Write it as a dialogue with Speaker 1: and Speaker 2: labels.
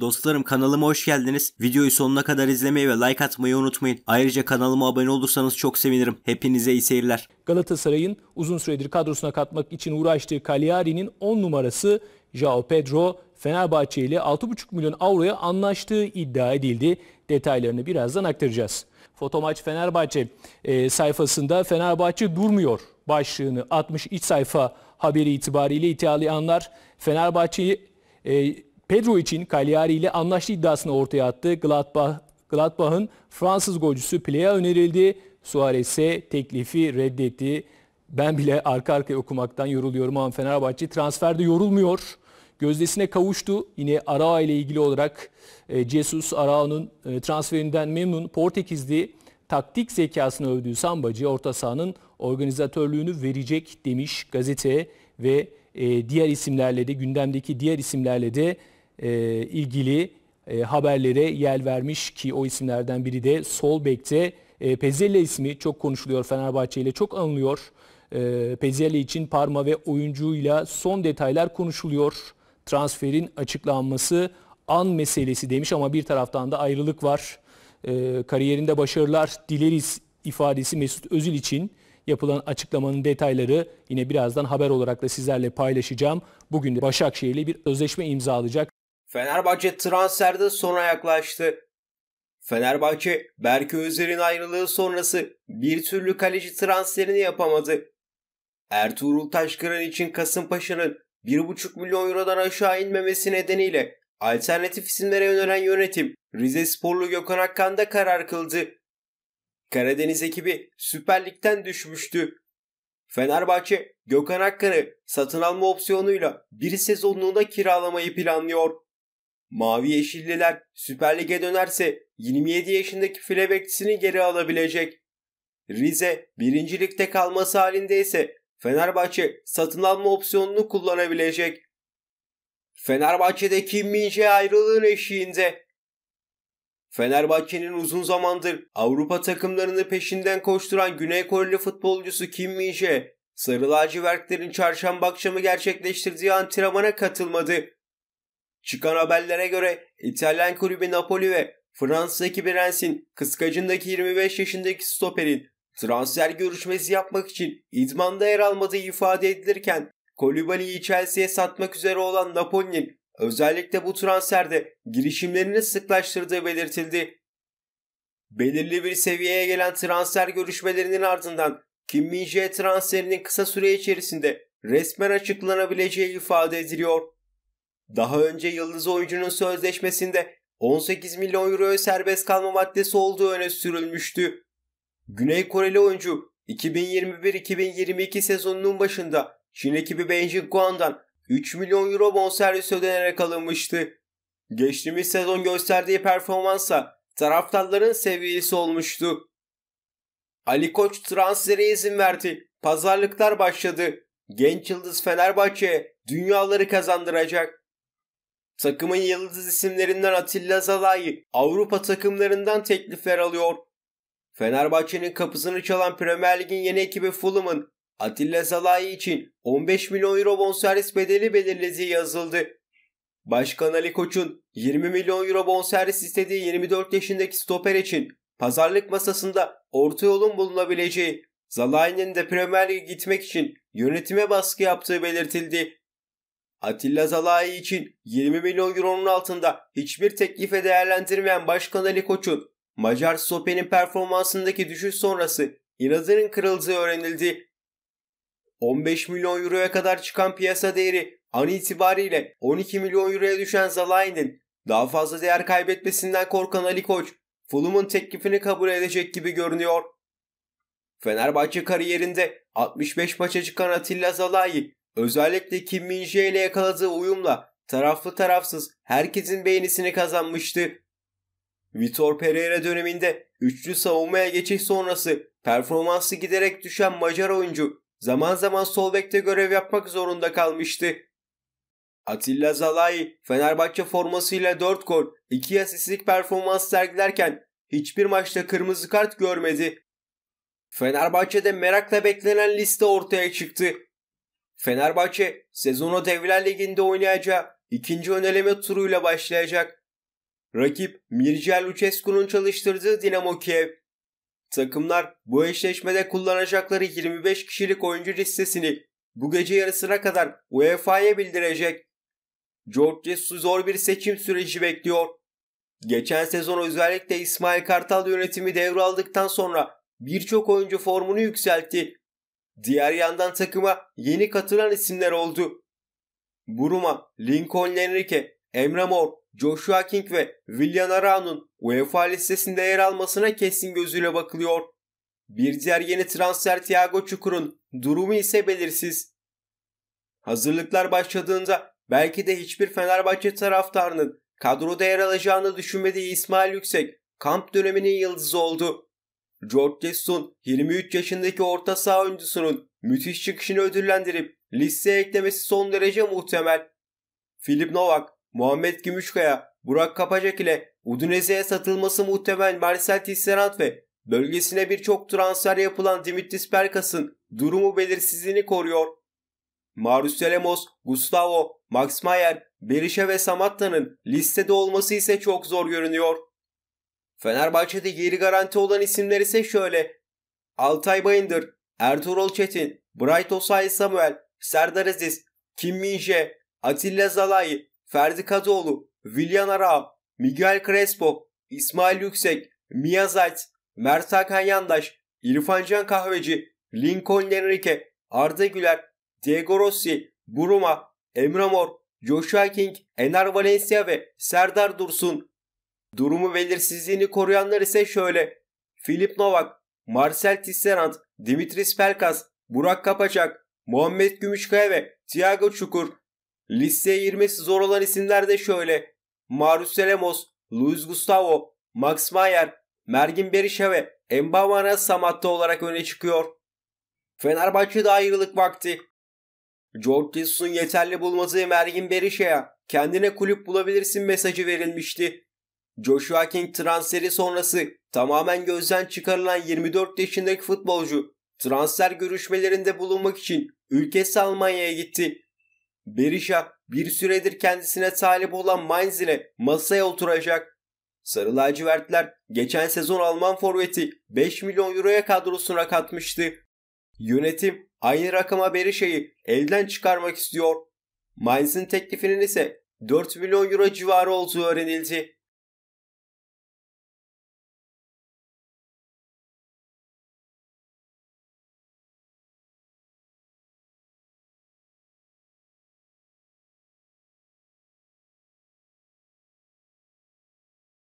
Speaker 1: Dostlarım kanalıma hoş geldiniz. Videoyu sonuna kadar izlemeyi ve like atmayı unutmayın. Ayrıca kanalıma abone olursanız çok sevinirim. Hepinize iyi seyirler.
Speaker 2: Galatasaray'ın uzun süredir kadrosuna katmak için uğraştığı Cagliari'nin 10 numarası João Pedro Fenerbahçe ile 6,5 milyon avroya anlaştığı iddia edildi. Detaylarını birazdan aktaracağız. Fotomaç Fenerbahçe e, sayfasında Fenerbahçe durmuyor başlığını atmış iç sayfa haberi itibariyle İtalyanlar Fenerbahçe'yi e, Pedro için Cagliari ile anlaştığı iddiasını ortaya attı. Gladbach, Gladbach'ın Fransız golcüsü Plea önerildi. Suarez'e teklifi reddetti. Ben bile arka arkaya okumaktan yoruluyorum ama Fenerbahçe transferde yorulmuyor. Gözdesine kavuştu. Yine Arao ile ilgili olarak e, Jesus Arao'nun e, transferinden memnun. Portekizli taktik zekasını övdüğü Sambacı orta sahanın organizatörlüğünü verecek demiş gazete ve e, diğer isimlerle de gündemdeki diğer isimlerle de e, ilgili e, haberlere yer vermiş ki o isimlerden biri de sol bekte e, Pezelle ismi çok konuşuluyor Fenerbahçe ile çok anılıyor. E, Pezelle için parma ve oyuncuyla son detaylar konuşuluyor. Transferin açıklanması an meselesi demiş ama bir taraftan da ayrılık var. E, kariyerinde başarılar dileriz ifadesi Mesut Özil için yapılan açıklamanın detayları yine birazdan haber olarak da sizlerle paylaşacağım. Bugün de Başakşehir ile bir özleşme imzalayacak.
Speaker 1: Fenerbahçe transferde sona yaklaştı. Fenerbahçe Berke Özer'in ayrılığı sonrası bir türlü kaleci transferini yapamadı. Ertuğrul Taşkıran için Kasımpaşa'nın 1,5 milyon eurodan aşağı inmemesi nedeniyle alternatif isimlere yönelen yönetim Rize Sporlu Gökhan Akkan'da karar kıldı. Karadeniz ekibi Süper Lig'den düşmüştü. Fenerbahçe Gökhan Akkan'ı satın alma opsiyonuyla bir sezonluğuna kiralamayı planlıyor. Mavi Yeşilliler Süper Lig'e dönerse 27 yaşındaki file geri alabilecek. Rize Birincilikte kalması halinde ise Fenerbahçe satın alma opsiyonunu kullanabilecek. Fenerbahçe'deki Kim Minje ayrılığın eşiğinde. Fenerbahçe'nin uzun zamandır Avrupa takımlarını peşinden koşturan Güney Koreli futbolcusu Kim Minje, Sarı Lacivertlerin çarşamba akşamı gerçekleştirdiği antrenmana katılmadı. Çıkan haberlere göre İtalyan kulübü Napoli ve Fransa'daki Brens'in kıskacındaki 25 yaşındaki stoperin transfer görüşmesi yapmak için idmanda yer almadığı ifade edilirken Kolibali'yi Chelsea'ye satmak üzere olan Napoli'nin özellikle bu transferde girişimlerini sıklaştırdığı belirtildi. Belirli bir seviyeye gelen transfer görüşmelerinin ardından Kim Min-jae transferinin kısa süre içerisinde resmen açıklanabileceği ifade ediliyor. Daha önce yıldız oyuncunun sözleşmesinde 18 milyon euroya serbest kalma maddesi olduğu öne sürülmüştü. Güney Koreli oyuncu 2021-2022 sezonunun başında Çin ekibi Beijing Guan'dan 3 milyon euro bonservis ödenerek alınmıştı. Geçtiğimiz sezon gösterdiği performansa taraftarların seviyesi olmuştu. Ali Koç transfere izin verdi. Pazarlıklar başladı. Genç yıldız Fenerbahçe'ye dünyaları kazandıracak. Takımın yıldız isimlerinden Atilla Zalai Avrupa takımlarından teklifler alıyor. Fenerbahçe'nin kapısını çalan Premier Lig'in yeni ekibi Fulham'ın Atilla Zalai için 15 milyon euro bonservis bedeli belirlediği yazıldı. Başkan Ali Koç'un 20 milyon euro bonservis istediği 24 yaşındaki stoper için pazarlık masasında orta yolun bulunabileceği, Zalai'nin de Premier Lig'e gitmek için yönetime baskı yaptığı belirtildi. Atilla Zalai için 20 milyon euronun altında hiçbir teklife değerlendirmeyen Başkan Ali Koç'un Macar Sope'nin performansındaki düşüş sonrası inazının kırıldığı öğrenildi. 15 milyon euroya kadar çıkan piyasa değeri an itibariyle 12 milyon euroya düşen Zalai'nin daha fazla değer kaybetmesinden korkan Ali Koç, Fulham'ın teklifini kabul edecek gibi görünüyor. Fenerbahçe kariyerinde 65 maça çıkan Atilla Zalai Özellikle Kim Min Jae ile yakaladığı uyumla taraflı tarafsız herkesin beğenisini kazanmıştı. Vitor Pereira döneminde üçlü savunmaya geçiş sonrası performansı giderek düşen Macar oyuncu zaman zaman sol bekte görev yapmak zorunda kalmıştı. Atilla Zalai Fenerbahçe formasıyla 4 gol, 2 asistlik performans sergilerken hiçbir maçta kırmızı kart görmedi. Fenerbahçe'de merakla beklenen liste ortaya çıktı. Fenerbahçe sezonu Devler Ligi'nde oynayacağı ikinci öneleme turuyla başlayacak. Rakip Mircea Lucescu'nun çalıştırdığı Dinamo Kiev. Takımlar bu eşleşmede kullanacakları 25 kişilik oyuncu listesini bu gece yarısına kadar UEFA'ya bildirecek. George Jesus zor bir seçim süreci bekliyor. Geçen sezon özellikle İsmail Kartal yönetimi devraldıktan sonra birçok oyuncu formunu yükseltti. Diğer yandan takıma yeni katılan isimler oldu. Buruma, Lincoln Enrique, Emre Mor, Joshua King ve William Arao'nun UEFA listesinde yer almasına kesin gözüyle bakılıyor. Bir diğer yeni transfer Thiago Çukur'un durumu ise belirsiz. Hazırlıklar başladığında belki de hiçbir Fenerbahçe taraftarının kadroda yer alacağını düşünmediği İsmail Yüksek kamp döneminin yıldızı oldu. George Jetson 23 yaşındaki orta saha oyuncusunun müthiş çıkışını ödüllendirip listeye eklemesi son derece muhtemel. Filip Novak, Muhammed Gümüşkaya, Burak Kapacak ile Udinese'ye satılması muhtemel Marcel Tisserand ve bölgesine birçok transfer yapılan Dimitris Perkas'ın durumu belirsizliğini koruyor. Marius Lemos, Gustavo, Max Mayer, Berisha ve Samatta'nın listede olması ise çok zor görünüyor. Fenerbahçe'de yeri garanti olan isimler ise şöyle. Altay Bayındır, Ertuğrul Çetin, Bright Osay Samuel, Serdar Aziz, Kim Minje, Atilla Zalay, Ferdi Kadıoğlu, Vilyan Aram, Miguel Crespo, İsmail Yüksek, Mia Zayt, Mert Hakan Yandaş, İrfancan Kahveci, Lincoln Enrique, Arda Güler, Diego Rossi, Buruma, Emre Mor, Joshua King, Enar Valencia ve Serdar Dursun Durumu belirsizliğini koruyanlar ise şöyle. Filip Novak, Marcel Tisserand, Dimitris Pelkas, Burak Kapaçak, Muhammed Gümüşkaya ve Thiago Çukur. Listeye girmesi zor olan isimler de şöyle. Marius Selemos, Luis Gustavo, Max Mayer, Mergin Berişe ve Mbamana Samatta olarak öne çıkıyor. Fenerbahçe'de ayrılık vakti. George Jesus'un yeterli bulmadığı Mergin Berişe'ye kendine kulüp bulabilirsin mesajı verilmişti. Joshua King transferi sonrası tamamen gözden çıkarılan 24 yaşındaki futbolcu transfer görüşmelerinde bulunmak için ülkesi Almanya'ya gitti. Berisha bir süredir kendisine talip olan Mainz ile masaya oturacak. Sarı lacivertler geçen sezon Alman forveti 5 milyon euroya kadrosuna katmıştı. Yönetim aynı rakama Berisha'yı elden çıkarmak istiyor. Mainz'in teklifinin ise 4 milyon euro civarı olduğu öğrenildi.